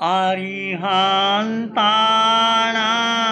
अरिहन्तानाम्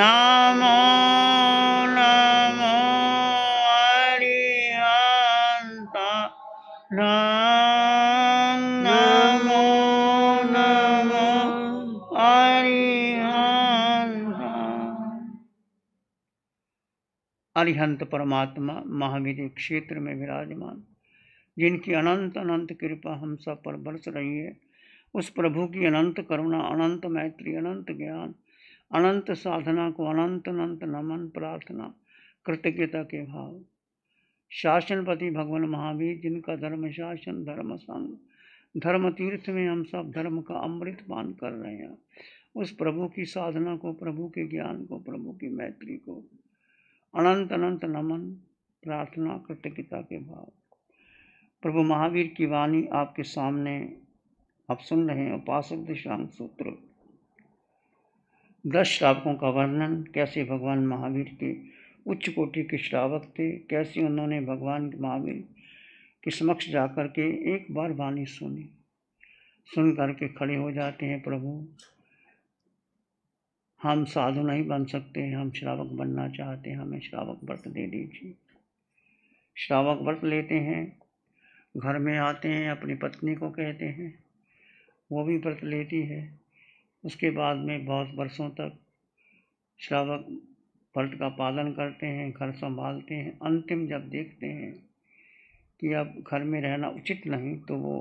नमो नमो नमो नमो अरिहंत परमात्मा महावीर क्षेत्र में विराजमान जिनकी अनंत अनंत कृपा हम सब पर बरस रही है उस प्रभु की अनंत करुणा अनंत मैत्री अनंत ज्ञान अनंत साधना को अनंत अनंत नमन प्रार्थना कृतज्ञता के भाव शासनपति भगवान महावीर जिनका धर्म शासन धर्म संघ धर्म तीर्थ में हम सब धर्म का अमृत पान कर रहे हैं उस प्रभु की साधना को प्रभु के ज्ञान को प्रभु की मैत्री को अनंत अनंत नमन प्रार्थना कृतज्ञता के भाव प्रभु महावीर की वाणी आपके सामने आप सुन रहे हैं उपासक दिशांक सूत्र दस श्रावकों का वर्णन कैसे भगवान महावीर के उच्च कोटि के श्रावक थे कैसे उन्होंने भगवान महावीर के समक्ष जाकर के एक बार वाणी सुनी सुन करके खड़े हो जाते हैं प्रभु हम साधु नहीं बन सकते हम श्रावक बनना चाहते हैं हमें श्रावक व्रत दे दीजिए श्रावक व्रत लेते हैं घर में आते हैं अपनी पत्नी को कहते हैं वो भी व्रत लेती है उसके बाद में बहुत वर्षों तक श्रावक व्रत का पालन करते हैं घर संभालते हैं अंतिम जब देखते हैं कि अब घर में रहना उचित नहीं तो वो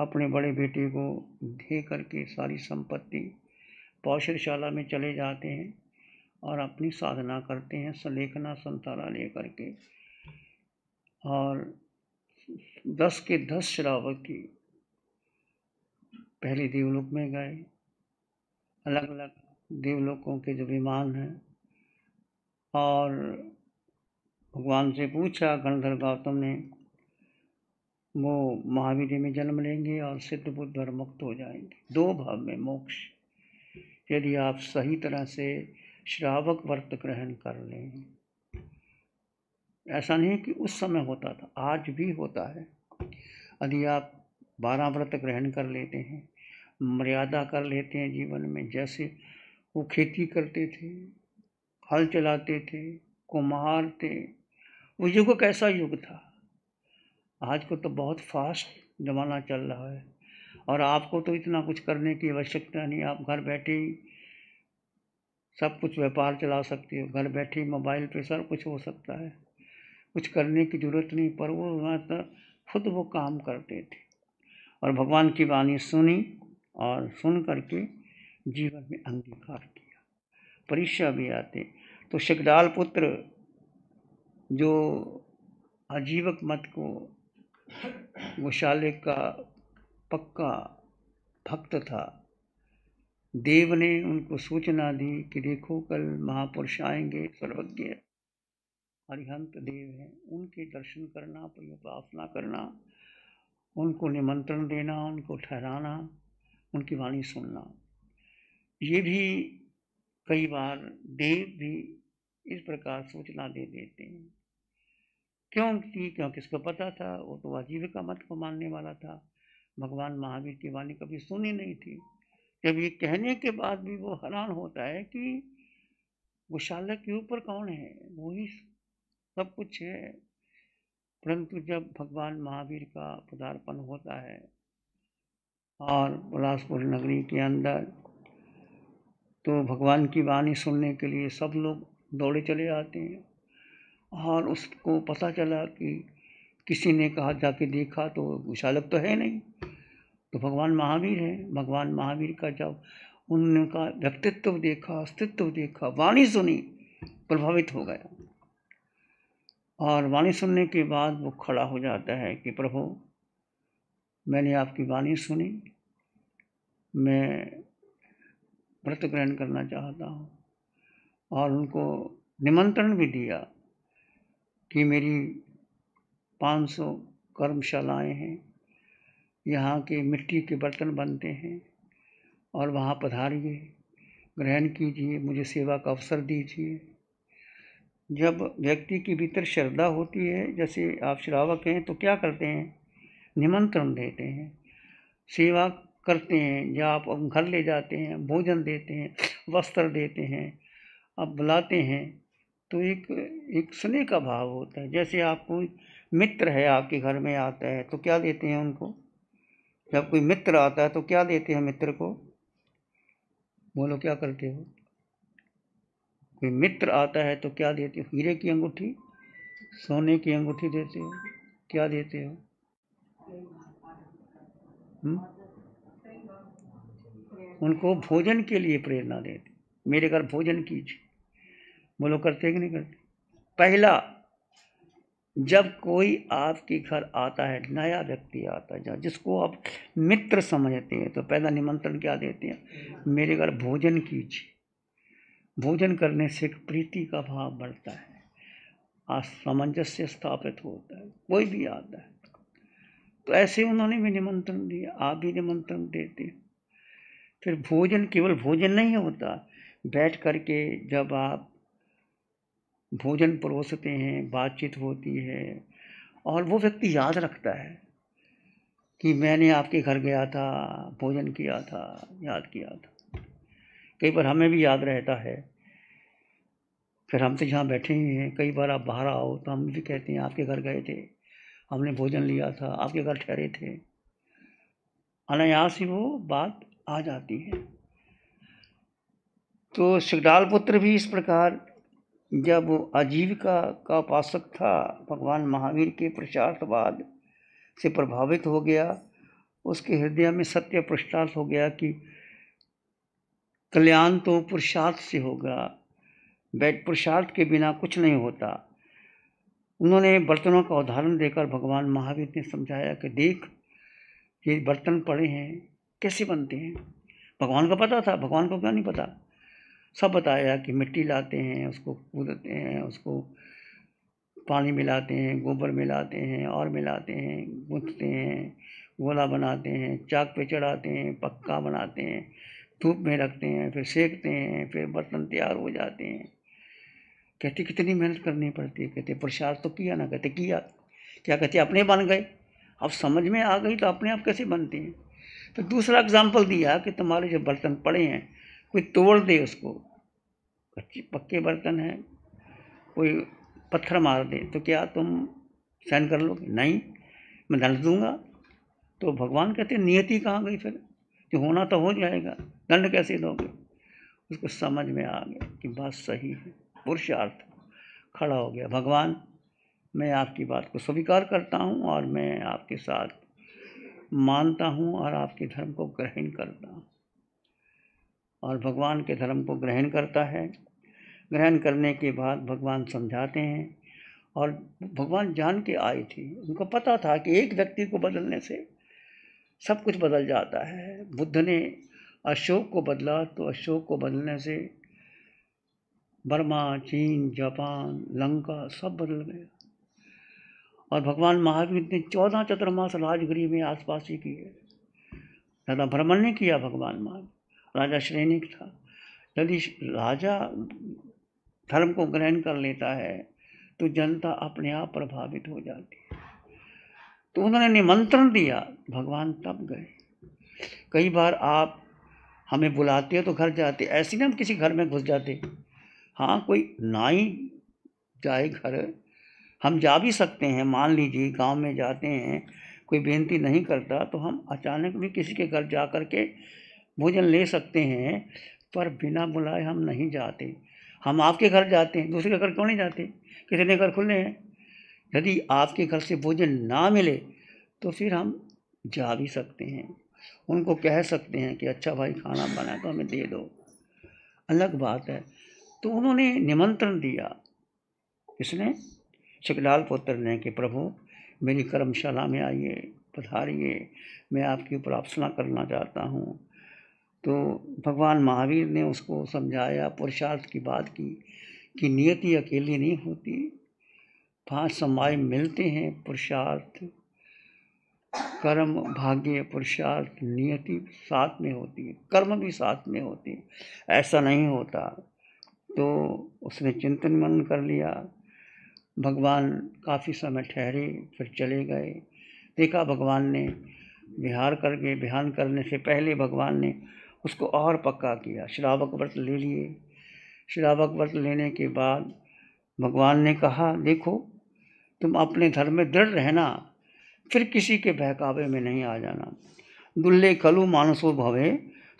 अपने बड़े बेटे को दे करके सारी संपत्ति पौषशाला में चले जाते हैं और अपनी साधना करते हैं सलेखना संतारा ले करके और दस के दस श्रावक की पहले देवलोक में गए अलग अलग देवलोकों के जो विमान हैं और भगवान से पूछा गणधर गौतम ने वो महावीर में जन्म लेंगे और सिद्ध बुद्ध और मुक्त हो जाएंगे दो भाव में मोक्ष यदि आप सही तरह से श्रावक व्रत ग्रहण कर लें ऐसा नहीं कि उस समय होता था आज भी होता है यदि आप बारह व्रत ग्रहण कर लेते हैं मर्यादा कर लेते हैं जीवन में जैसे वो खेती करते थे हल चलाते थे कुम्हार थे उस युग कैसा ऐसा युग था आज को तो बहुत फास्ट ज़माना चल रहा है और आपको तो इतना कुछ करने की आवश्यकता नहीं आप घर बैठे ही सब कुछ व्यापार चला सकते हो घर बैठे ही मोबाइल पे सब कुछ हो सकता है कुछ करने की ज़रूरत नहीं पर वो तक खुद वो काम करते थे और भगवान की वाणी सुनी और सुन करके जीवन में अंगीकार किया परीक्षा भी आते तो शिकदाल पुत्र जो आजीवक मत को गोशाले का पक्का भक्त था देव ने उनको सूचना दी कि देखो कल महापुरुष आएंगे सर्वज्ञ हरिहंत देव हैं उनके दर्शन करना उपासना करना उनको निमंत्रण देना उनको ठहराना उनकी वाणी सुनना ये भी कई बार देव भी इस प्रकार सूचना दे देते हैं क्योंकि क्यों किसको पता था वो तो आजीविका मत को मानने वाला था भगवान महावीर की वाणी कभी सुनी नहीं थी जब ये कहने के बाद भी वो हैरान होता है कि गौशाला के ऊपर कौन है वही सब कुछ है परंतु जब भगवान महावीर का पदार्पण होता है और बिलासपुर नगरी के अंदर तो भगवान की वाणी सुनने के लिए सब लोग दौड़े चले आते हैं और उसको पता चला कि किसी ने कहा जाके देखा तो विशालक तो है नहीं तो भगवान महावीर हैं भगवान महावीर का जब उनका व्यक्तित्व देखा अस्तित्व देखा वाणी सुनी प्रभावित हो गया और वाणी सुनने के बाद वो खड़ा हो जाता है कि प्रभु मैंने आपकी वाणी सुनी मैं व्रत ग्रहण करना चाहता हूँ और उनको निमंत्रण भी दिया कि मेरी 500 कर्मशालाएँ हैं यहाँ के मिट्टी के बर्तन बनते हैं और वहाँ पधारिए ग्रहण कीजिए मुझे सेवा का अवसर दीजिए जब व्यक्ति के भीतर श्रद्धा होती है जैसे आप श्रावक हैं तो क्या करते हैं निमंत्रण देते हैं सेवा करते हैं या आप घर ले जाते हैं भोजन देते हैं वस्त्र देते हैं आप बुलाते हैं तो एक एक स्नेह का भाव होता है जैसे आप कोई मित्र है आपके घर में आता है तो क्या देते हैं उनको जब कोई मित्र आता है तो क्या देते हैं मित्र को बोलो क्या करते हो कोई मित्र आता है तो क्या देते हो हीरे की अंगूठी सोने की अंगूठी देते हो क्या देते हो हम्म? हम्म? उनको भोजन के लिए प्रेरणा देते मेरे घर भोजन कीजिए बोलो करते कि नहीं करते पहला जब कोई आपके घर आता है नया व्यक्ति आता है जिसको आप मित्र समझते हैं तो पहला निमंत्रण क्या देते हैं मेरे घर भोजन कीजिए भोजन करने से प्रीति का भाव बढ़ता है आज सामंजस्य स्थापित होता है कोई भी आता है तो ऐसे उन्होंने भी निमंत्रण दिया आप भी निमंत्रण देते फिर भोजन केवल भोजन नहीं होता बैठ कर के जब आप भोजन परोसते हैं बातचीत होती है और वो व्यक्ति याद रखता है कि मैंने आपके घर गया था भोजन किया था याद किया था कई बार हमें भी याद रहता है फिर हम तो यहाँ बैठे ही हैं कई बार आप बाहर आओ तो हम भी कहते हैं आपके घर गए थे हमने भोजन लिया था आपके घर ठहरे थे अनायास ही वो बात आ जाती है तो सिगडाल पुत्र भी इस प्रकार जब आजीविका का उपासक था भगवान महावीर के पुरुषार्थवाद से प्रभावित हो गया उसके हृदय में सत्य पुरुषार्थ हो गया कि कल्याण तो पुरुषार्थ से होगा बैठ पुरुषार्थ के बिना कुछ नहीं होता उन्होंने बर्तनों का उदाहरण देकर भगवान महावीर ने समझाया कि देख ये बर्तन पड़े हैं कैसे बनते हैं भगवान को पता था भगवान को क्या नहीं पता सब बताया कि मिट्टी लाते हैं उसको कूदते हैं उसको पानी मिलाते हैं गोबर मिलाते हैं और मिलाते हैं गूंथते हैं गोला बनाते हैं चाक पे चढ़ाते हैं पक्का बनाते हैं धूप में रखते हैं फिर सेकते हैं फिर बर्तन तैयार हो जाते हैं कहते कितनी मेहनत करनी पड़ती है कहते प्रसाद तो किया ना कहते किया क्या कहते अपने बन गए अब समझ में आ गई तो अपने आप कैसे बनते हैं तो दूसरा एग्जाम्पल दिया कि तुम्हारे जो बर्तन पड़े हैं कोई तोड़ दे उसको कच्चे पक्के बर्तन हैं कोई पत्थर मार दे तो क्या तुम सहन कर लोगे नहीं मैं दंड दूंगा तो भगवान कहते नियति कहाँ गई फिर कि होना तो हो जाएगा दंड कैसे दोगे उसको समझ में आ गया कि बात सही है पुरुषार्थ खड़ा हो गया भगवान मैं आपकी बात को स्वीकार करता हूँ और मैं आपके साथ मानता हूँ और आपके धर्म को ग्रहण करता हूँ और भगवान के धर्म को ग्रहण करता है ग्रहण करने के बाद भगवान समझाते हैं और भगवान जान के आई थी उनको पता था कि एक व्यक्ति को बदलने से सब कुछ बदल जाता है बुद्ध ने अशोक को बदला तो अशोक को बदलने से बर्मा चीन जापान लंका सब बदल गया और भगवान महावीर ने चौदह चतुर्मास राजगिरी में आसपास ही किए ज़्यादा भ्रमण नहीं किया भगवान महावीर राजा श्रेणिक था यदि राजा धर्म को ग्रहण कर लेता है तो जनता अपने आप प्रभावित हो जाती है तो उन्होंने निमंत्रण दिया भगवान तब गए कई बार आप हमें बुलाते हो तो घर जाते ऐसे ना हम किसी घर में घुस जाते हाँ कोई ना ही जाए घर हम जा भी सकते हैं मान लीजिए गांव में जाते हैं कोई बेनती नहीं करता तो हम अचानक भी किसी के घर जा कर के भोजन ले सकते हैं पर बिना बुलाए हम नहीं जाते हम आपके घर जाते हैं दूसरे के घर क्यों नहीं जाते कितने घर खुले हैं यदि आपके घर से भोजन ना मिले तो फिर हम जा भी सकते हैं उनको कह सकते हैं कि अच्छा भाई खाना बना तो हमें दे दो अलग बात है तो उन्होंने निमंत्रण दिया किसने शिकलाल पुत्र ने कि प्रभु मेरी कर्मशाला में आइए पधारिए मैं आपकी प्रार्थना करना चाहता हूँ तो भगवान महावीर ने उसको समझाया पुरुषार्थ की बात की कि नियति अकेली नहीं होती पांच समाय मिलते हैं पुरुषार्थ कर्म भाग्य पुरुषार्थ नियति साथ में होती है कर्म भी साथ में होती है ऐसा नहीं होता तो उसने चिंतन मनन कर लिया भगवान काफ़ी समय ठहरे फिर चले गए देखा भगवान ने बिहार करके बिहान करने से पहले भगवान ने उसको और पक्का किया श्रावक व्रत ले लिए श्रावक व्रत लेने के बाद भगवान ने कहा देखो तुम अपने धर्म में दृढ़ रहना फिर किसी के बहकावे में नहीं आ जाना दुल्ले कलु मानसो भवे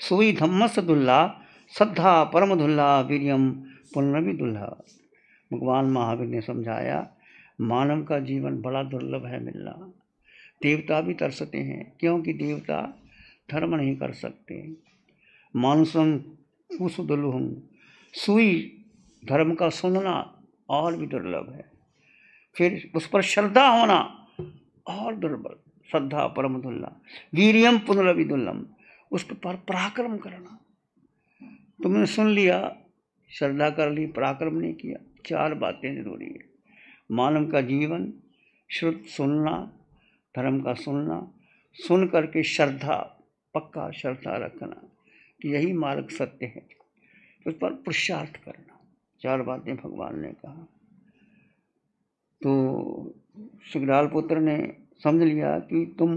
सोई धम्मस दुल्ला श्रद्धा दुल्ला वीरियम पुनर्वी दुल्हा भगवान महावीर ने समझाया मानव का जीवन बड़ा दुर्लभ है मिलना देवता भी तरसते हैं क्योंकि देवता धर्म नहीं कर सकते मानुषम कुशदुल्हुम सुई धर्म का सुनना और भी दुर्लभ है फिर उस पर श्रद्धा होना और दुर्बल श्रद्धा परम दुल्ला वीरियम पुनरविदुल्लम उस पर पराक्रम करना तुमने सुन लिया श्रद्धा कर ली पराक्रम ने किया चार बातें जरूरी है मानव का जीवन श्रुत सुनना धर्म का सुनना सुन करके श्रद्धा पक्का श्रद्धा रखना कि यही मार्ग सत्य है उस पर पुरुषार्थ करना चार बातें भगवान ने कहा तो सुग्राल पुत्र ने समझ लिया कि तुम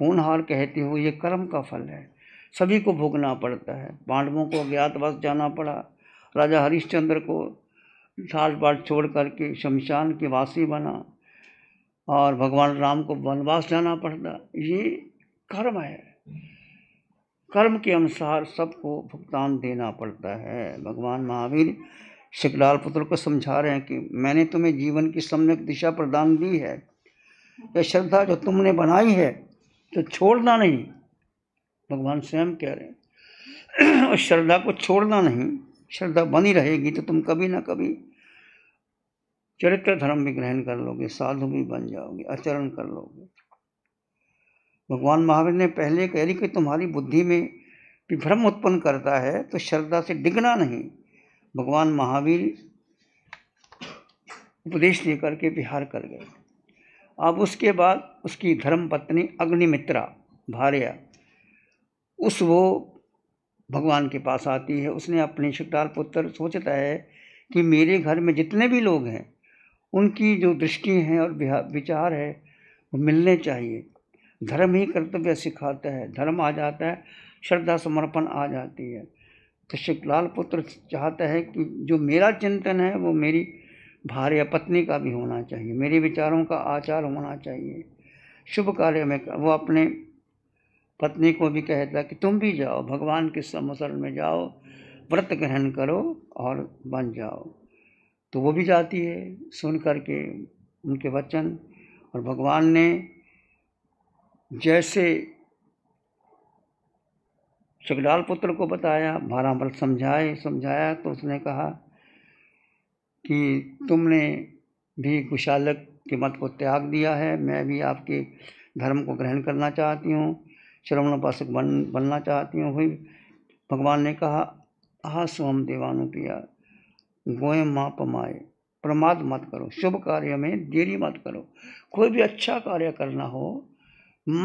होनहार कहते हो ये कर्म का फल है सभी को भोगना पड़ता है पांडवों को अज्ञातवास जाना पड़ा राजा हरिश्चंद्र को साठ बाट छोड़ करके शमशान के वासी बना और भगवान राम को वनवास जाना पड़ता ये कर्म है कर्म के अनुसार सबको भुगतान देना पड़ता है भगवान महावीर शिकलाल पुत्र को समझा रहे हैं कि मैंने तुम्हें जीवन की सम्यक दिशा प्रदान दी है यह श्रद्धा जो तुमने बनाई है तो छोड़ना नहीं भगवान स्वयं कह रहे हैं उस श्रद्धा को छोड़ना नहीं श्रद्धा बनी रहेगी तो तुम कभी ना कभी चरित्र धर्म भी ग्रहण कर लोगे साधु भी बन जाओगे आचरण कर लोगे भगवान महावीर ने पहले कह रही कि तुम्हारी बुद्धि में विभ्रम उत्पन्न करता है तो श्रद्धा से डिगना नहीं भगवान महावीर उपदेश दे करके बिहार कर गए अब उसके बाद उसकी धर्म पत्नी अग्निमित्रा भार्या उस वो भगवान के पास आती है उसने अपने शिवलाल पुत्र सोचता है कि मेरे घर में जितने भी लोग हैं उनकी जो दृष्टि है और विचार है वो मिलने चाहिए धर्म ही कर्तव्य सिखाता है धर्म आ जाता है श्रद्धा समर्पण आ जाती है तो शिवलाल पुत्र चाहता है कि जो मेरा चिंतन है वो मेरी भार्य पत्नी का भी होना चाहिए मेरे विचारों का आचार होना चाहिए शुभ कार्य में वो अपने पत्नी को भी कहता कि तुम भी जाओ भगवान के समसरण में जाओ व्रत ग्रहण करो और बन जाओ तो वो भी जाती है सुन करके उनके वचन और भगवान ने जैसे चकडाल पुत्र को बताया बारह व्रत समझाए समझाया तो उसने कहा कि तुमने भी कुशालक के मत को त्याग दिया है मैं भी आपके धर्म को ग्रहण करना चाहती हूँ श्रवण उपासक बन बनना चाहती हूँ वही भगवान ने कहा हा देवानु देवानुप्रिया गोए माँ पमाए प्रमाद मत करो शुभ कार्य में देरी मत करो कोई भी अच्छा कार्य करना हो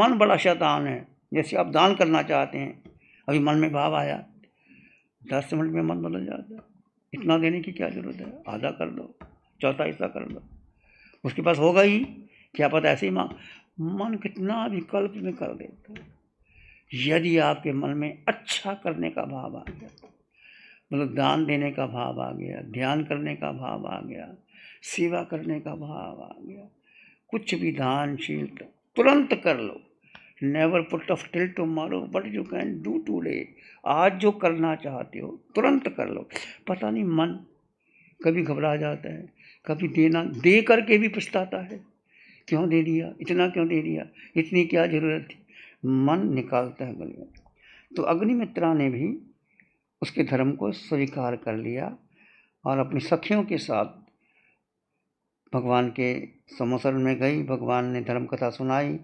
मन बड़ा शैतान है जैसे आप दान करना चाहते हैं अभी मन में भाव आया दस मिनट में मन बदल जाता है इतना देने की क्या ज़रूरत है आधा कर दो चौथा हिस्सा कर दो उसके पास होगा ही क्या पता ऐसे ही माँ मन कितना विकल्प में कर देता है यदि आपके मन में अच्छा करने का भाव आ गया मतलब दान देने का भाव आ गया ध्यान करने का भाव आ गया सेवा करने का भाव आ गया कुछ भी दानशील तो तुरंत कर लो never put off till morrow but you can do today आज जो करना चाहते हो तुरंत कर लो पता नहीं मन कभी घबरा जाता है कभी देना दे करके भी पछताता है क्यों दे दिया इतना क्यों दे दिया इतनी क्या ज़रूरत थी मन निकालता है अग्नि तो अग्निमित्रा ने भी उसके धर्म को स्वीकार कर लिया और अपनी सखियों के साथ भगवान के समोसर में गई भगवान ने धर्म कथा सुनाई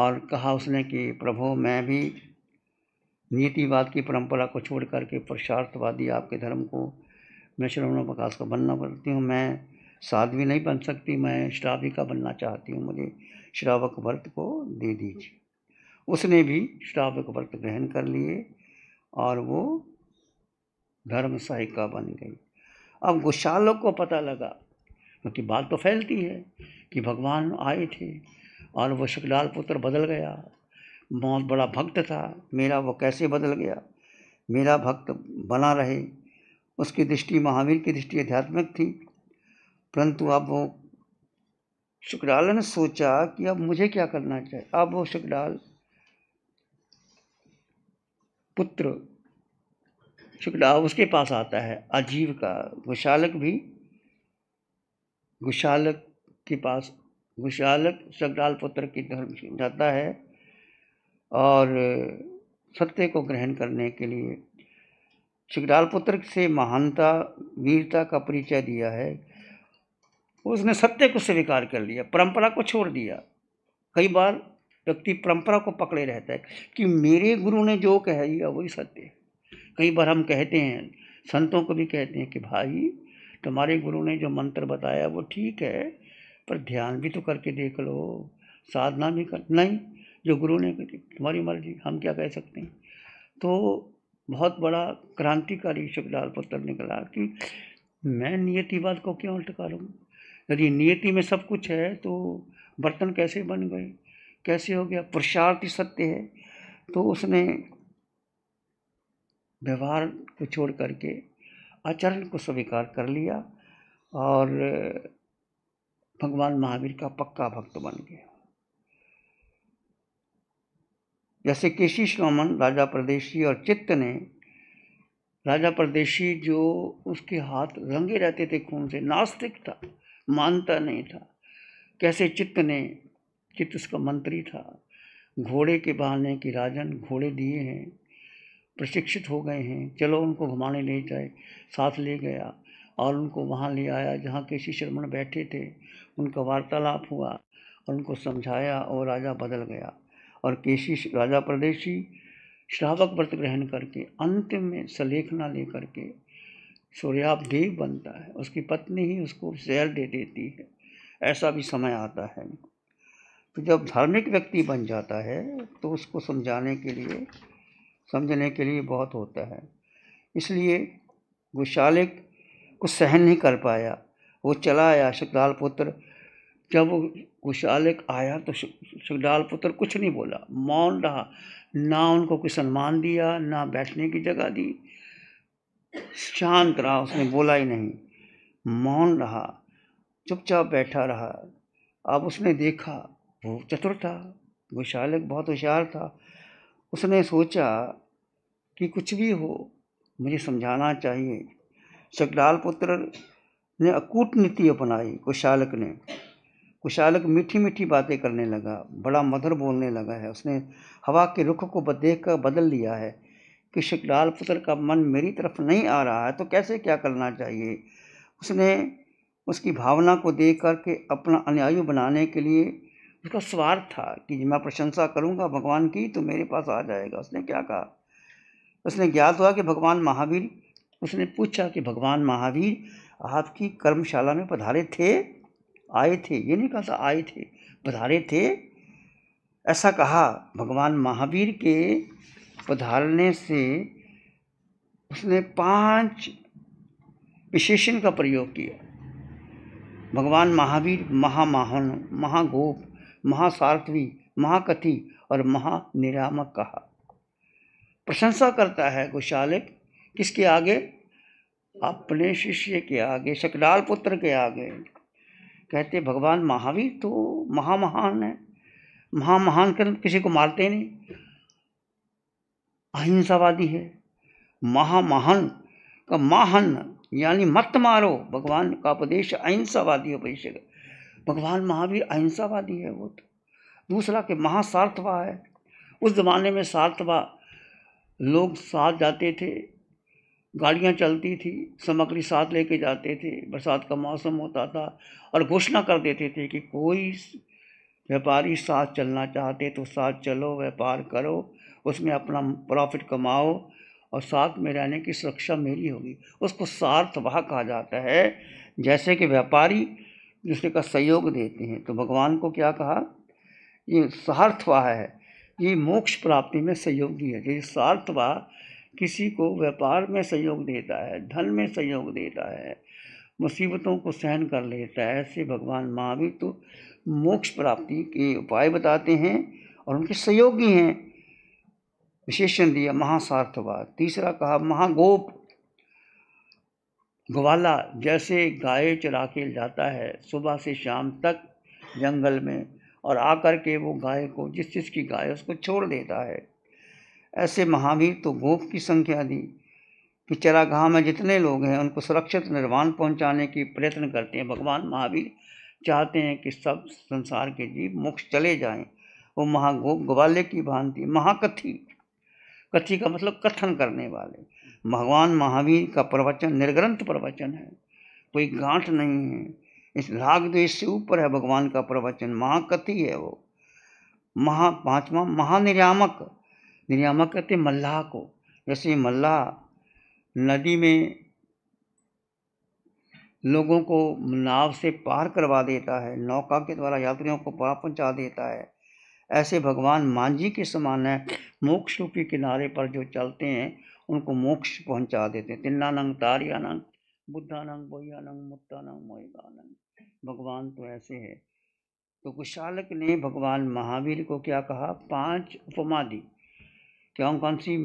और कहा उसने कि प्रभो मैं भी नीतिवाद की परंपरा को छोड़ करके पुरुषार्थवादी आपके धर्म को मैं श्रवण प्रकाश का बनना पड़ती हूँ मैं साध्वी नहीं बन सकती मैं श्राविका बनना चाहती हूँ मुझे श्रावक व्रत को दे दीजिए उसने भी के व्रत ग्रहण कर लिए और वो धर्म सहायिका बन गई अब गोशालों को पता लगा क्योंकि बात तो फैलती है कि भगवान आए थे और वो शुकलाल पुत्र बदल गया बहुत बड़ा भक्त था मेरा वो कैसे बदल गया मेरा भक्त बना रहे उसकी दृष्टि महावीर की दृष्टि आध्यात्मिक थी परंतु अब वो शुक्राला ने सोचा कि अब मुझे क्या करना चाहिए अब वो शुक्राल पुत्र शुक्ला उसके पास आता है आजीव का गुशालक भी गुशालक के पास गोशालक सगडाल पुत्र की धर्म जाता है और सत्य को ग्रहण करने के लिए शिकडाल पुत्र से महानता वीरता का परिचय दिया है उसने सत्य को स्वीकार कर लिया परंपरा को छोड़ दिया कई बार व्यक्ति परंपरा को पकड़े रहता है कि मेरे गुरु ने जो कह दिया वही सत्य है कई बार हम कहते हैं संतों को भी कहते हैं कि भाई तुम्हारे गुरु ने जो मंत्र बताया वो ठीक है पर ध्यान भी तो करके देख लो साधना भी कर नहीं जो गुरु ने तुम्हारी मर्जी हम क्या कह सकते हैं तो बहुत बड़ा क्रांतिकारी पुत्र ने निकला कि मैं नियतिवाद को क्यों उल्ट करूँ यदि नियति में सब कुछ है तो बर्तन कैसे बन गए कैसे हो गया पुरुषार्थ ही सत्य है तो उसने व्यवहार को छोड़ करके आचरण को स्वीकार कर लिया और भगवान महावीर का पक्का भक्त बन गया जैसे केशी श्रोमन राजा प्रदेशी और चित्त ने राजा प्रदेशी जो उसके हाथ रंगे रहते थे खून से नास्तिक था मानता नहीं था कैसे चित्त ने चित्त उसका मंत्री था घोड़े के बहाने की राजन घोड़े दिए हैं प्रशिक्षित हो गए हैं चलो उनको घुमाने ले जाए साथ ले गया और उनको वहाँ ले आया जहाँ केसी श्रमण बैठे थे उनका वार्तालाप हुआ और उनको समझाया और राजा बदल गया और केसी राजा प्रदेशी श्रावक व्रत ग्रहण करके अंत में सलेखना लेकर के सूर्याप देव बनता है उसकी पत्नी ही उसको जहर दे देती है ऐसा भी समय आता है तो जब धार्मिक व्यक्ति बन जाता है तो उसको समझाने के लिए समझने के लिए बहुत होता है इसलिए गुशालिक को सहन नहीं कर पाया वो चला आया शुकदाल पुत्र जब गुशालिक आया तो शुकदाल पुत्र कुछ नहीं बोला मौन रहा ना उनको कोई सम्मान दिया ना बैठने की जगह दी शांत रहा उसने बोला ही नहीं मौन रहा चुपचाप बैठा रहा अब उसने देखा वो चतुर था विशाल बहुत होशियार था उसने सोचा कि कुछ भी हो मुझे समझाना चाहिए शगडाल पुत्र ने अकूट नीति अपनाई कुशालक ने कुशालक मीठी मीठी बातें करने लगा बड़ा मधुर बोलने लगा है उसने हवा के रुख को देख कर बदल लिया है कि शिकलाल पुत्र का मन मेरी तरफ नहीं आ रहा है तो कैसे क्या करना चाहिए उसने उसकी भावना को देख कर के अपना अनुयायु बनाने के लिए उसका स्वार्थ था कि मैं प्रशंसा करूंगा भगवान की तो मेरे पास आ जाएगा उसने क्या कहा उसने ज्ञात हुआ कि भगवान महावीर उसने पूछा कि भगवान महावीर आपकी कर्मशाला में पधारे थे आए थे ये नहीं कहा था आए थे पधारे थे ऐसा कहा भगवान महावीर के पधारने से उसने पांच विशेषण का प्रयोग किया भगवान महावीर महामाहन महागोप महासारथवी महाकथी और महानिरामक कहा प्रशंसा करता है गोशालिक किसके आगे अपने शिष्य के आगे शकडाल पुत्र के आगे कहते भगवान महावीर तो महामहान है महामहान कर किसी को मारते नहीं अहिंसावादी है महामहान का महान यानी मत मारो भगवान का उपदेश अहिंसावादी उपदेश है भगवान महावीर अहिंसावादी है वो तो दूसरा कि महासार्थवा है उस ज़माने में सार्थवा लोग साथ जाते थे गाड़ियाँ चलती थी सामग्री साथ लेके जाते थे बरसात का मौसम होता था और घोषणा कर देते थे कि कोई व्यापारी साथ चलना चाहते तो साथ चलो व्यापार करो उसमें अपना प्रॉफिट कमाओ और साथ में रहने की सुरक्षा मेरी होगी उसको सार्थवाह कहा जाता है जैसे कि व्यापारी दूसरे का सहयोग देते हैं तो भगवान को क्या कहा ये सार्थवा है ये मोक्ष प्राप्ति में सहयोगी है जैसे सार्थवाह किसी को व्यापार में सहयोग देता है धन में सहयोग देता है मुसीबतों को सहन कर लेता है ऐसे भगवान महावीर तो मोक्ष प्राप्ति के उपाय बताते हैं और उनके सहयोगी हैं विशेषण दिया महासार्थवा तीसरा कहा महागोप ग्वाला जैसे गाय चरा के जाता है सुबह से शाम तक जंगल में और आकर के वो गाय को जिस जिस की गाय उसको छोड़ देता है ऐसे महावीर तो गोप की संख्या दी कि चरागाह में जितने लोग हैं उनको सुरक्षित निर्वाण पहुंचाने की प्रयत्न करते हैं भगवान महावीर चाहते हैं कि सब संसार के जीव मोक्ष चले जाएं वो महागोप ग्वाले की भांति महाकथी कथी का मतलब कथन करने वाले भगवान महावीर का प्रवचन निर्ग्रंथ प्रवचन है कोई गांठ नहीं है इस राग द्वेश से ऊपर है भगवान का प्रवचन महाकथि है वो महा पांचवा महानिर्यामक निर्यामक कहते मल्लाह को जैसे मल्लाह नदी में लोगों को नाव से पार करवा देता है नौका के द्वारा यात्रियों को पार पहुंचा देता है ऐसे भगवान मांझी के समान है मोक्ष रूपी किनारे पर जो चलते हैं उनको मोक्ष पहुंचा देते हैं तिन्नानंग तारियानंग बुद्धानंग बोयानंग मुत्तानंग मोहिगानंग भगवान तो ऐसे है तो कुशालक ने भगवान महावीर को क्या कहा पांच उपमा दी क्यों कौन सी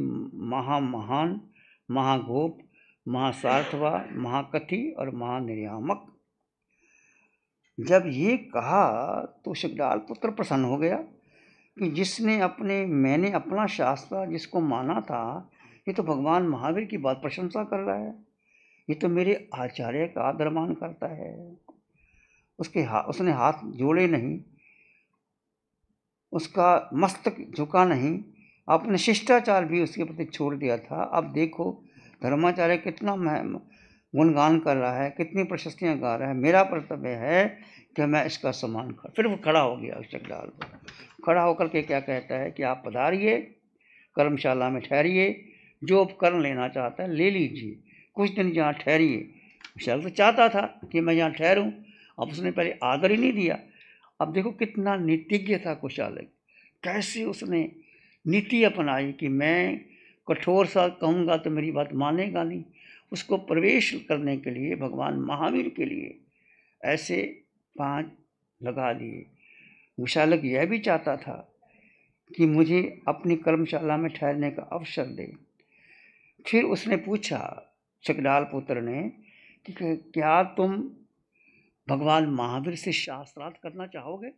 महामहान महागोप महासार्थवा महाकथी और महानिर्यामक जब ये कहा तो शिवलाल पुत्र प्रसन्न हो गया कि जिसने अपने मैंने अपना शास्त्र जिसको माना था ये तो भगवान महावीर की बात प्रशंसा कर रहा है ये तो मेरे आचार्य का आदर मान करता है उसके हा उसने हाथ जोड़े नहीं उसका मस्तक झुका नहीं आपने शिष्टाचार भी उसके प्रति छोड़ दिया था अब देखो धर्माचार्य कितना गुणगान कर रहा है कितनी प्रशस्तियाँ गा रहा है मेरा कर्तव्य है कि मैं इसका सम्मान कर फिर वो खड़ा हो गया अभिषेक डाल खड़ा होकर के क्या कहता है कि आप पधारिए कर्मशाला में ठहरिए जो उपकरण लेना चाहता है ले लीजिए कुछ दिन यहाँ ठहरिए विशाल तो चाहता था कि मैं यहाँ ठहरूँ अब उसने पहले आदर ही नहीं दिया अब देखो कितना नीतिज्ञ था कुशाल कैसे उसने नीति अपनाई कि मैं कठोर सा कहूँगा तो मेरी बात मानेगा नहीं उसको प्रवेश करने के लिए भगवान महावीर के लिए ऐसे पांच लगा दिए विशालक यह भी चाहता था कि मुझे अपनी कर्मशाला में ठहरने का अवसर दे फिर उसने पूछा चकडाल पुत्र ने कि क्या तुम भगवान महावीर से शास्त्रार्थ करना चाहोगे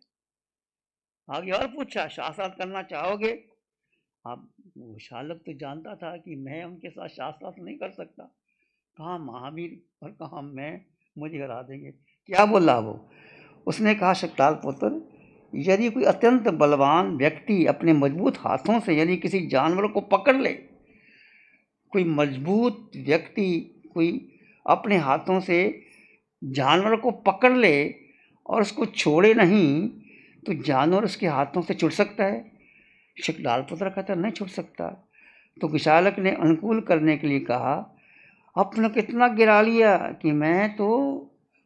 आगे और पूछा शास्त्रार्थ करना चाहोगे अब विशालक तो जानता था कि मैं उनके साथ शास्त्रार्थ नहीं कर सकता कहाँ महावीर और कहा मैं मुझे हरा देंगे क्या बोला वो उसने कहा शक्ताल पुत्र यदि कोई अत्यंत बलवान व्यक्ति अपने मजबूत हाथों से यदि किसी जानवर को पकड़ ले कोई मजबूत व्यक्ति कोई अपने हाथों से जानवर को पकड़ ले और उसको छोड़े नहीं तो जानवर उसके हाथों से छुट सकता है शिख का कहता तो नहीं छुट सकता तो विशालक ने अनुकूल करने के लिए कहा अपने कितना गिरा लिया कि मैं तो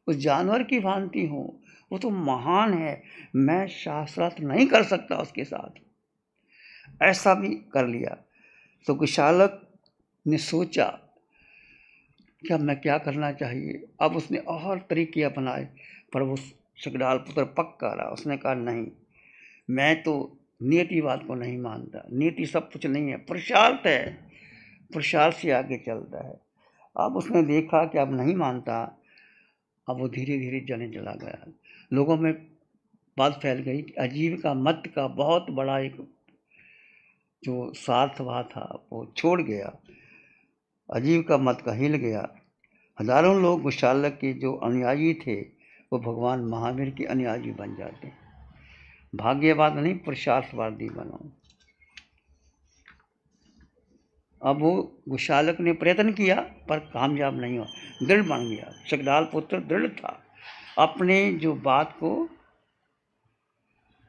उस जानवर की भांति हूँ वो तो महान है मैं शास्त्रार्थ नहीं कर सकता उसके साथ ऐसा भी कर लिया तो विशालक ने सोचा कि अब मैं क्या करना चाहिए अब उसने और तरीके अपनाए पर वो सगडाल पुत्र पक कर रहा उसने कहा नहीं मैं तो बात को नहीं मानता नियति सब कुछ नहीं है पुरुषार्थ है पुरुषार्थ से आगे चलता है अब उसने देखा कि अब नहीं मानता अब वो धीरे धीरे जने चला गया लोगों में बात फैल गई कि अजीब का मत का बहुत बड़ा एक जो सार्थवा था वो छोड़ गया अजीब का मत का हिल गया हजारों लोग गुशालक के जो अनुयायी थे वो भगवान महावीर के अनुयायी बन जाते भाग्यवाद नहीं पुरुषार्थवादी बनो अब वो गुशालक ने प्रयत्न किया पर कामयाब नहीं हुआ दृढ़ बन गया शकदाल पुत्र दृढ़ था अपने जो बात को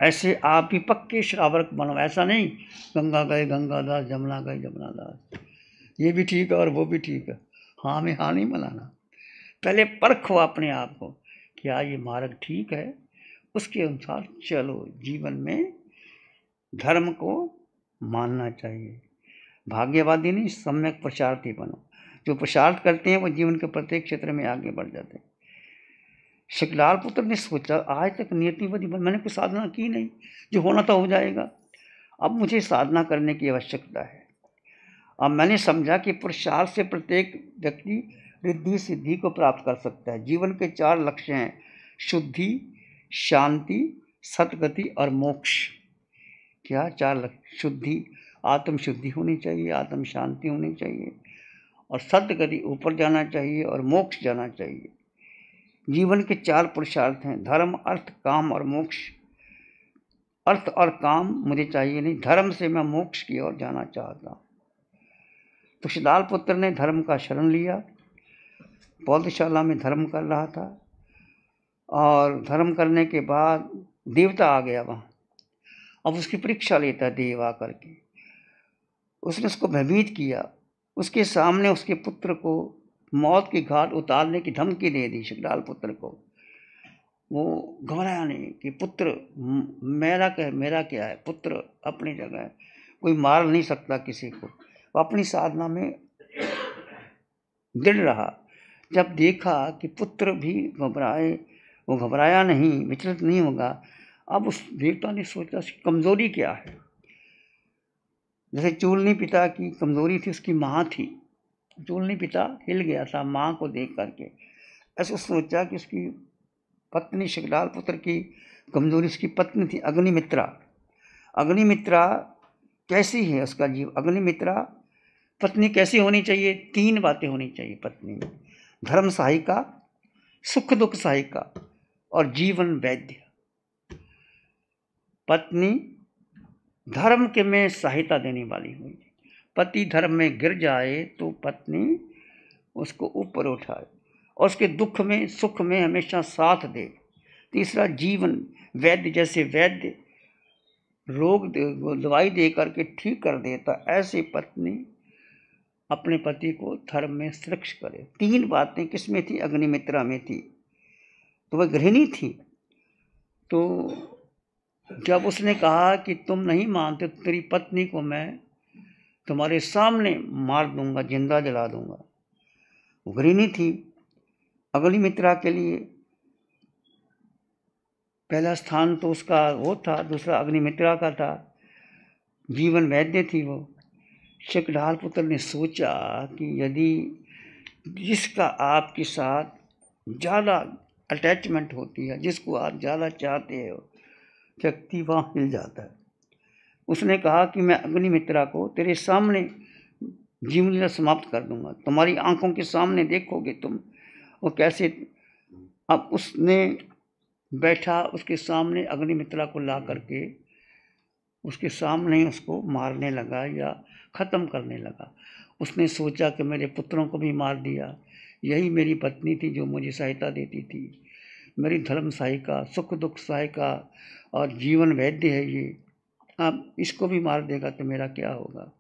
ऐसे आप भी पक्के श्रावक बनो ऐसा नहीं गंगा गए दास जमुना गए दास ये भी ठीक है और वो भी ठीक है हाँ में हाँ नहीं मिलाना पहले परखो अपने आप को क्या हाँ, ये मार्ग ठीक है उसके अनुसार चलो जीवन में धर्म को मानना चाहिए भाग्यवादी नहीं सम्यक प्रचार्थी बनो जो प्रचार्थ करते हैं वो जीवन के प्रत्येक क्षेत्र में आगे बढ़ जाते हैं शिकलाल पुत्र ने सोचा आज तक नियतिवधि बन मैंने कोई साधना की नहीं जो होना तो हो जाएगा अब मुझे साधना करने की आवश्यकता है अब मैंने समझा कि पुरुषार्थ से प्रत्येक व्यक्ति रिद्धि सिद्धि को प्राप्त कर सकता है जीवन के चार लक्ष्य हैं शुद्धि शांति सतगति और मोक्ष क्या चार लक्ष्य शुद्धि आत्म शुद्धि होनी चाहिए आत्म शांति होनी चाहिए और सतगति ऊपर जाना चाहिए और मोक्ष जाना चाहिए जीवन के चार पुरुषार्थ हैं धर्म अर्थ काम और मोक्ष अर्थ और काम मुझे चाहिए नहीं धर्म से मैं मोक्ष की ओर जाना चाहता हूँ कुशदाल तो पुत्र ने धर्म का शरण लिया पौधशाला में धर्म कर रहा था और धर्म करने के बाद देवता आ गया वहाँ अब उसकी परीक्षा लेता देव आकर के उसने उसको भयभीत किया उसके सामने उसके पुत्र को मौत की घाट उतारने की धमकी दे दी शिकडाल पुत्र को वो घबराया नहीं कि पुत्र मेरा क्या मेरा क्या है पुत्र अपनी जगह है कोई मार नहीं सकता किसी को वह अपनी साधना में दृढ़ रहा जब देखा कि पुत्र भी घबराए वो घबराया नहीं विचलित नहीं होगा अब उस देवता ने सोचा कमज़ोरी क्या है जैसे चूलनी पिता की कमज़ोरी थी उसकी माँ थी चूलनी पिता हिल गया था माँ को देख करके ऐसे सोचा कि उसकी पत्नी शिकलाल पुत्र की कमज़ोरी उसकी पत्नी थी अग्निमित्रा अग्निमित्रा कैसी है उसका जीव अग्निमित्रा पत्नी कैसी होनी चाहिए तीन बातें होनी चाहिए पत्नी में धर्म सहायिका सुख दुख सहायिका और जीवन वैद्य पत्नी धर्म के में सहायता देने वाली हुई पति धर्म में गिर जाए तो पत्नी उसको ऊपर उठाए और उसके दुख में सुख में हमेशा साथ दे तीसरा जीवन वैद्य जैसे वैद्य रोग दवाई दे करके ठीक कर देता ऐसी पत्नी अपने पति को धर्म में सृक्ष करे तीन बातें किस में थी अग्निमित्रा में थी तो वह गृहिणी थी तो जब उसने कहा कि तुम नहीं मानते तो तेरी पत्नी को मैं तुम्हारे सामने मार दूंगा जिंदा जला दूंगा वो गृहिणी थी अगली मित्रा के लिए पहला स्थान तो उसका वो था दूसरा अग्निमित्रा का था जीवन वैद्य थी वो चक्रधार पुत्र ने सोचा कि यदि जिसका आपके साथ ज़्यादा अटैचमेंट होती है जिसको आप ज़्यादा चाहते हो शक्ति वहाँ हिल जाता है उसने कहा कि मैं अग्निमित्रा को तेरे सामने जीवन समाप्त कर दूंगा तुम्हारी आंखों के सामने देखोगे तुम वो कैसे अब उसने बैठा उसके सामने अग्निमित्रा को ला करके उसके सामने ही उसको मारने लगा या ख़त्म करने लगा उसने सोचा कि मेरे पुत्रों को भी मार दिया यही मेरी पत्नी थी जो मुझे सहायता देती थी मेरी धर्म सहायिका सुख दुख सहायिका और जीवन वैद्य है ये आप इसको भी मार देगा तो मेरा क्या होगा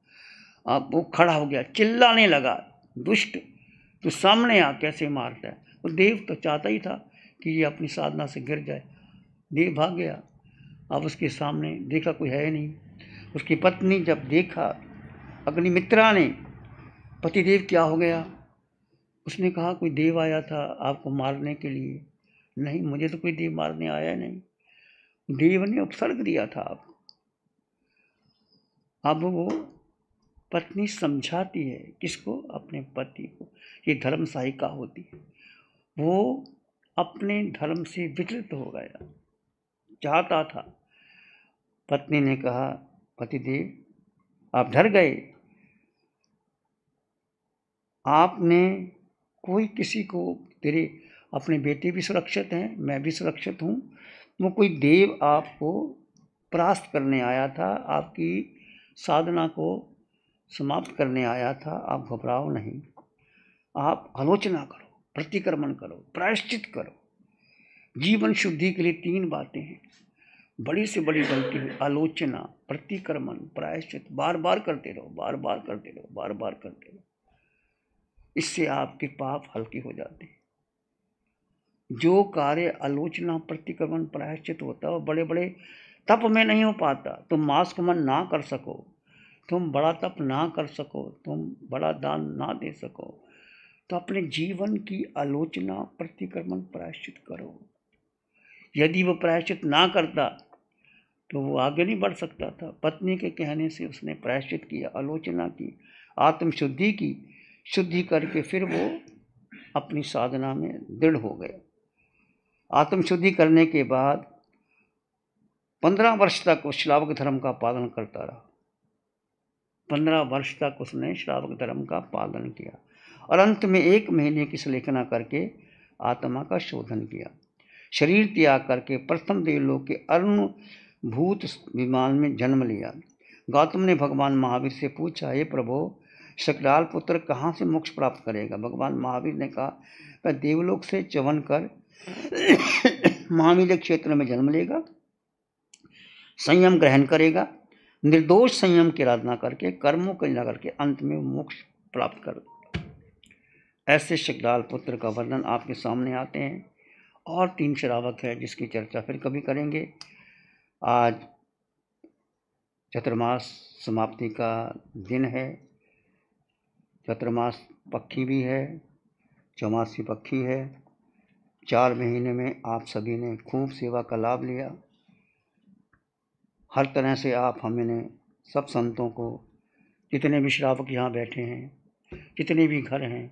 आप वो खड़ा हो गया चिल्लाने लगा दुष्ट तो सामने आ कैसे मारता है वो देव तो चाहता ही था कि ये अपनी साधना से गिर जाए देव भाग गया अब उसके सामने देखा कोई है नहीं उसकी पत्नी जब देखा अग्निमित्रा ने पतिदेव क्या हो गया उसने कहा कोई देव आया था आपको मारने के लिए नहीं मुझे तो कोई देव मारने आया नहीं देव ने उपसर्ग दिया था आपको अब वो पत्नी समझाती है किसको अपने पति को ये धर्म सहायिका होती है वो अपने धर्म से विचलित हो गया चाहता था पत्नी ने कहा पतिदेव आप डर गए आपने कोई किसी को तेरे अपने बेटे भी सुरक्षित हैं मैं भी सुरक्षित हूँ वो कोई देव आपको परास्त करने आया था आपकी साधना को समाप्त करने आया था आप घबराओ नहीं आप आलोचना करो प्रतिक्रमण करो प्रायश्चित करो जीवन शुद्धि के लिए तीन बातें हैं बड़ी से बड़ी गलती आलोचना प्रतिक्रमण प्रायश्चित बार बार करते रहो बार बार करते रहो बार बार करते रहो इससे आपके पाप हल्के हो जाते हैं जो कार्य आलोचना प्रतिक्रमण प्रायश्चित होता है बड़े बड़े तप में नहीं हो पाता तुम मास्क मन ना कर सको तुम बड़ा तप ना कर सको तुम बड़ा दान ना दे सको तो अपने जीवन की आलोचना प्रतिक्रमण प्रायश्चित करो यदि वो प्रायश्चित ना करता तो वो आगे नहीं बढ़ सकता था पत्नी के कहने से उसने प्रायश्चित किया आलोचना की आत्मशुद्धि की शुद्धि करके फिर वो अपनी साधना में दृढ़ हो गए आत्म शुद्धि करने के बाद पंद्रह वर्ष तक उस श्रावक धर्म का पालन करता रहा पंद्रह वर्ष तक उसने श्रावक धर्म का पालन किया और अंत में एक महीने की सलेखना करके आत्मा का शोधन किया शरीर त्याग करके प्रथम देवलोक के अरुण भूत विमान में जन्म लिया गौतम ने भगवान महावीर से पूछा हे प्रभो शकलाल पुत्र कहाँ से मोक्ष प्राप्त करेगा भगवान महावीर ने कहा वह देवलोक से चवन कर महावीर क्षेत्र में जन्म लेगा संयम ग्रहण करेगा निर्दोष संयम की आराधना करके कर्मों को निराकर करके अंत में मोक्ष प्राप्त कर ऐसे शकलाल पुत्र का वर्णन आपके सामने आते हैं और तीन शरावक है जिसकी चर्चा फिर कभी करेंगे आज चतुर्मास समाप्ति का दिन है चतुर्मास पक्षी भी है चौमासी पक्षी है चार महीने में आप सभी ने खूब सेवा का लाभ लिया हर तरह से आप हमने सब संतों को जितने भी श्रावक यहाँ बैठे हैं जितने भी घर हैं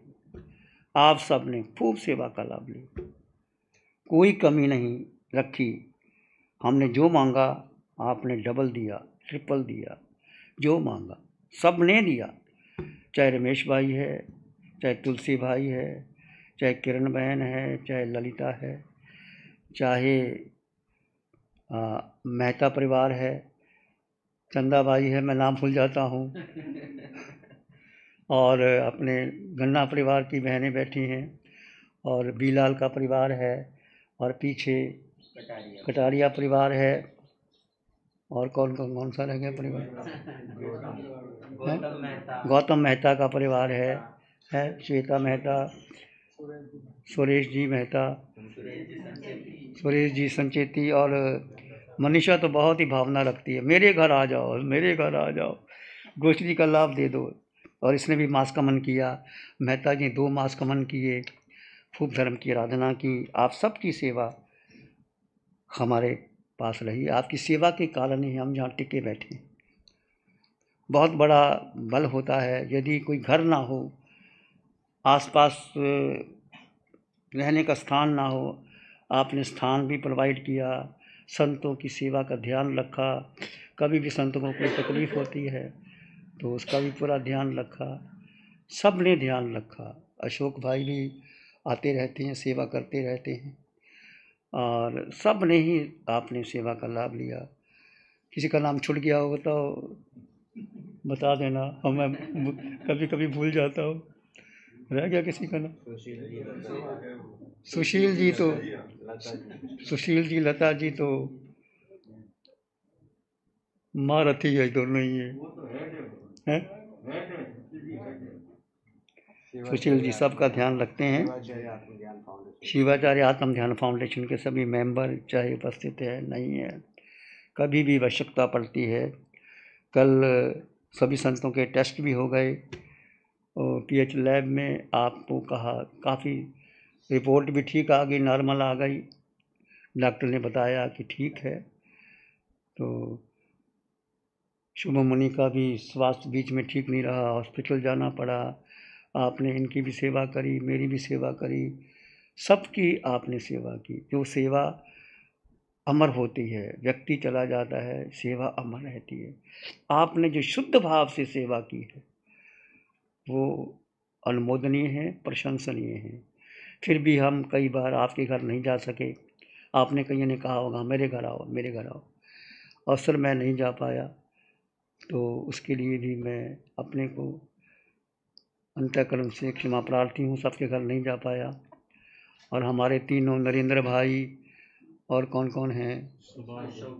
आप सब ने खूब सेवा का लाभ लिया कोई कमी नहीं रखी हमने जो मांगा आपने डबल दिया ट्रिपल दिया जो मांगा सब ने दिया चाहे रमेश भाई है चाहे तुलसी भाई है चाहे किरण बहन है चाहे ललिता है चाहे मेहता परिवार है चंदा भाई है मैं नाम भूल जाता हूँ और अपने गन्ना परिवार की बहनें बैठी हैं और बीलाल का परिवार है और पीछे कटारिया, कटारिया परिवार है और कौन कौन कौन सा रह गया परिवार गौतम मेहता का परिवार है है श्वेता मेहता सुरेश जी मेहता सुरेश जी संचेती और मनीषा तो बहुत ही भावना रखती है मेरे घर आ जाओ मेरे घर आ जाओ गोश्ती का लाभ दे दो और इसने भी मास मन किया मेहता जी दो मास कमन किए खूब धर्म की आराधना की आप सबकी सेवा हमारे पास रही आपकी सेवा के कारण ही हम जहाँ टिके बैठे बहुत बड़ा बल होता है यदि कोई घर ना हो आसपास रहने का स्थान ना हो आपने स्थान भी प्रोवाइड किया संतों की सेवा का ध्यान रखा कभी भी संतों को कोई तकलीफ़ होती है तो उसका भी पूरा ध्यान रखा सब ने ध्यान रखा अशोक भाई भी आते रहते हैं सेवा करते रहते हैं और सब ने ही आपने सेवा का लाभ लिया किसी का नाम छुट गया होगा तो बता देना और मैं कभी कभी भूल जाता हूँ रह गया किसी का नाम सुशील जी तो सुशील जी लता जी तो माँ रथी है दोनों ही है, है? सुशील जी सबका ध्यान रखते हैं शिवाचार्य आत्म ध्यान फाउंडेशन के सभी मेंबर चाहे उपस्थित है नहीं है कभी भी आवश्यकता पड़ती है कल सभी संतों के टेस्ट भी हो गए और टी एच लैब में आपको कहा काफ़ी रिपोर्ट भी ठीक आ गई नॉर्मल आ गई डॉक्टर ने बताया कि ठीक है तो शुभ मुनि का भी स्वास्थ्य बीच में ठीक नहीं रहा हॉस्पिटल जाना पड़ा आपने इनकी भी सेवा करी मेरी भी सेवा करी सबकी आपने सेवा की जो सेवा अमर होती है व्यक्ति चला जाता है सेवा अमर रहती है आपने जो शुद्ध भाव से सेवा की है वो अनुमोदनीय है प्रशंसनीय है फिर भी हम कई बार आपके घर नहीं जा सके आपने कहीं ने कहा होगा मेरे घर आओ मेरे घर आओ और सर मैं नहीं जा पाया तो उसके लिए भी मैं अपने को अंतकरण से क्षमा प्रार्थी हूँ सबके घर नहीं जा पाया और हमारे तीनों नरेंद्र भाई और कौन कौन हैं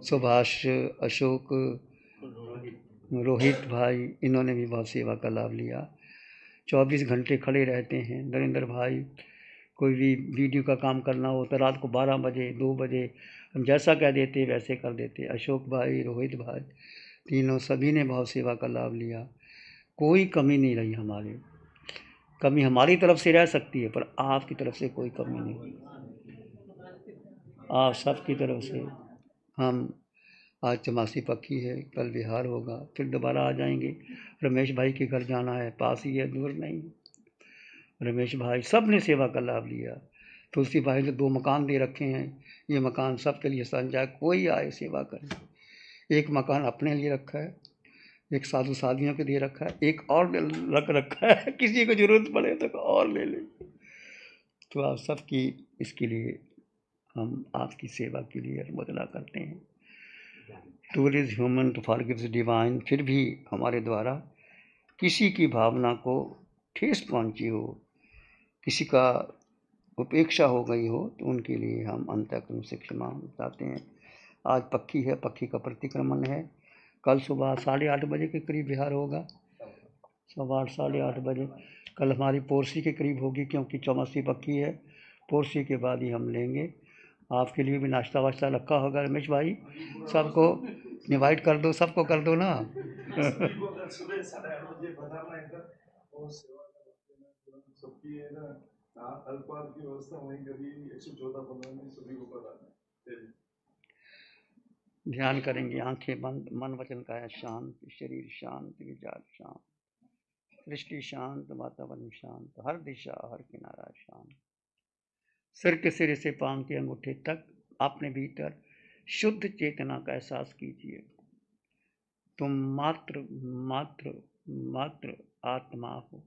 सुभाष अशोक रोहित भाई इन्होंने भी भाव सेवा का लाभ लिया 24 घंटे खड़े रहते हैं नरेंद्र भाई कोई भी वीडियो का काम करना हो तो रात को 12 बजे 2 बजे हम जैसा कह देते वैसे कर देते अशोक भाई रोहित भाई तीनों सभी ने बहुत सेवा का लाभ लिया कोई कमी नहीं रही हमारे कमी हमारी तरफ से रह सकती है पर आपकी तरफ से कोई कमी नहीं आप सब की तरफ से हम आज चमासी पक्की है कल बिहार होगा फिर दोबारा आ जाएंगे रमेश भाई के घर जाना है पास ही है दूर नहीं रमेश भाई सब ने सेवा का लाभ लिया तुलसी भाई ने दो मकान दे रखे हैं ये मकान सब के लिए सन जाए कोई आए सेवा करे एक मकान अपने लिए रखा है एक साधु साधियों के लिए रखा है एक और रख रखा है किसी को जरूरत पड़े तो और ले ले तो आप सबकी इसके लिए हम आपकी सेवा के लिए अनुमोदना करते हैं तो is human for forgives divine फिर भी हमारे द्वारा किसी की भावना को ठेस पहुंची हो किसी का उपेक्षा हो गई हो तो उनके लिए हम अंतक्रम से क्षमा बताते हैं आज पक्की है पक्की का प्रतिक्रमण है कल सुबह साढ़े आठ बजे के करीब बिहार होगा सुबह आठ साढ़े आठ बजे कल हमारी पोर्सी के करीब होगी क्योंकि चौमासी पक्की है पोर्सी के बाद ही हम लेंगे आपके लिए भी नाश्ता वाश्ता रखा होगा रमेश भाई सबको इन्वाइट कर दो सबको कर दो ना ध्यान करेंगे आंखें बंद मन वचन का है शांत शरीर शांत विचार शांत दृष्टि शांत वातावरण शांत हर दिशा हर किनारा शांत सिर के सिरे से पांव के अंगूठे तक अपने भीतर शुद्ध चेतना का एहसास कीजिए तुम मात्र मात्र मात्र आत्मा हो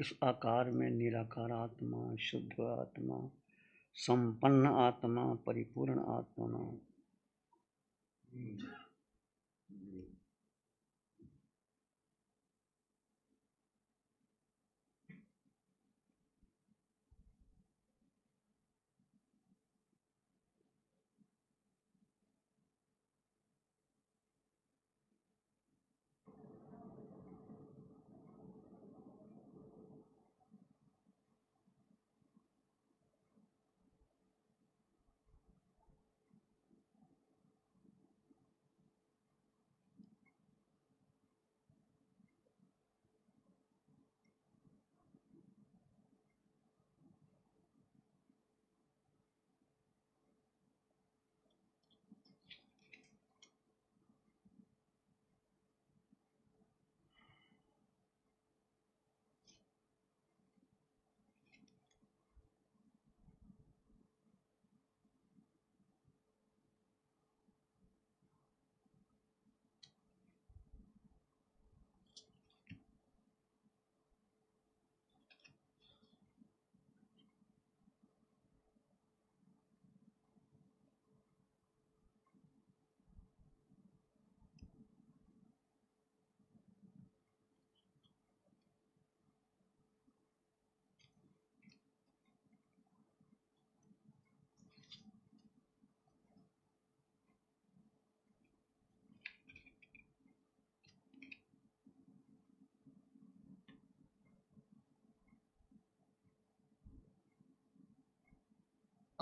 इस आकार में निराकार आत्मा शुद्ध आत्मा संपन्न आत्मा परिपूर्ण आत्मा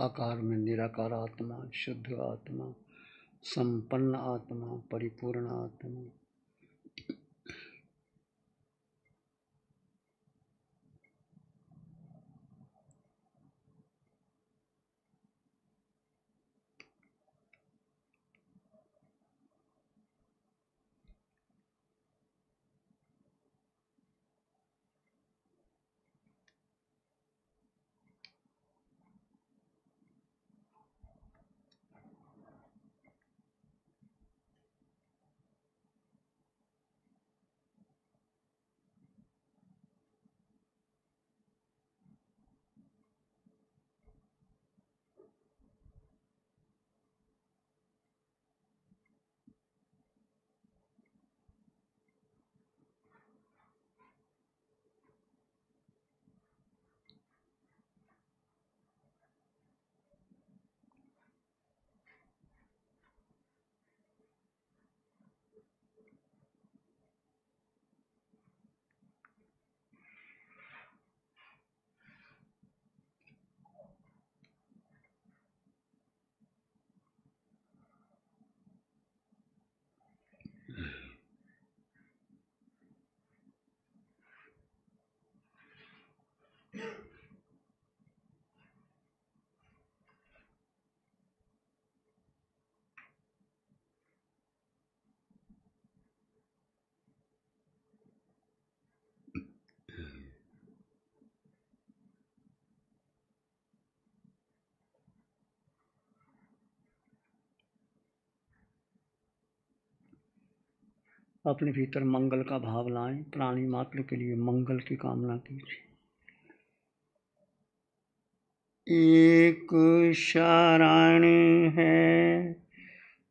आकार में निराकार आत्मा शुद्ध आत्मा संपन्न आत्मा परिपूर्ण आत्मा अपने भीतर मंगल का भाव लाएं प्राणी मात्र के लिए मंगल की कामना कीजिए एक शरण है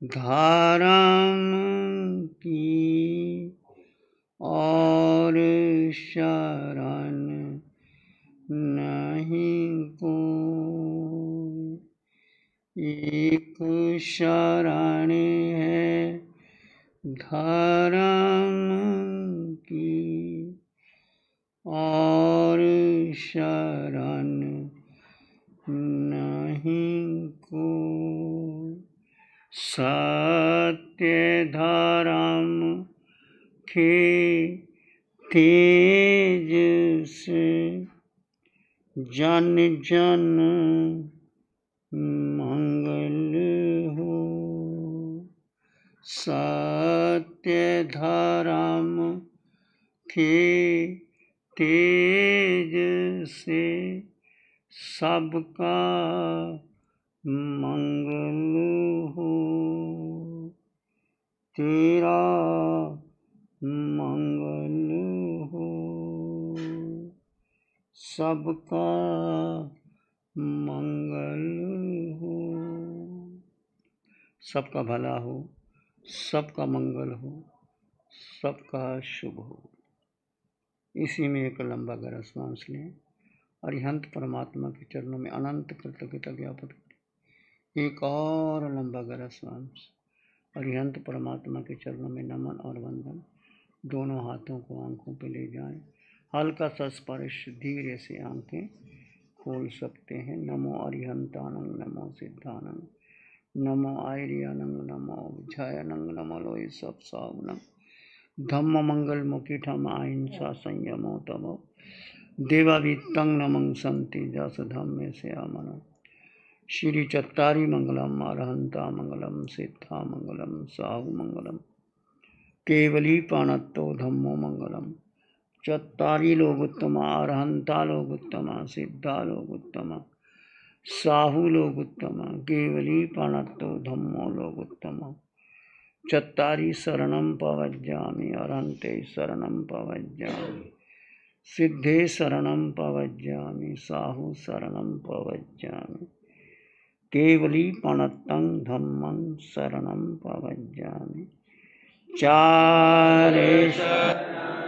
धर्म की और शरण नहीं को एक शरण है धर्म की और शरण नहीं को सत्य धर्म के तेज से जन जन मंगल सत्य धर्म के तेज से सबका मंगल हो तेरा मंगल हो सबका मंगल हो सबका भला हो सबका मंगल हो सबका शुभ हो इसी में एक लंबा गहरा सांस लें और हंत परमात्मा के चरणों में अनंत कृतज्ञता ज्ञापन करें एक और लंबा गहरा सांस और हंत परमात्मा के चरणों में नमन और वंदन दोनों हाथों को आंखों पर ले जाएं हल्का सा स्पर्श धीरे से आंखें खोल सकते हैं नमो आनंद नमो सिद्धानंद नमो आयरिया नंग नमो विजय नंग नमो लोय सब साव नंग धम्म मंगल मुकिठम अहिंसा संयमो तमो तंग नमंग संति जस धम्मे श्यामन श्री चत्तारी मंगलम अरहंता मंगलम सिद्धा मंगलम साहु मंगलम केवली पाणत्तो धम्मो मंगलम चत्तारी लोगोत्तम अरहंता लोगोत्तम सिद्धा लोगोत्तम साहु उत्तम केवली पणत्तो धम्मो लोग उत्तम चत्तारी शरणम पवज्जामि अरहंते शरणम पवज्जामी सिद्धे शरणम पवज्जामी साहु शरणम पवज्जामी केवली पणत्तंग धम्मं शरणं पवज्जामी चारे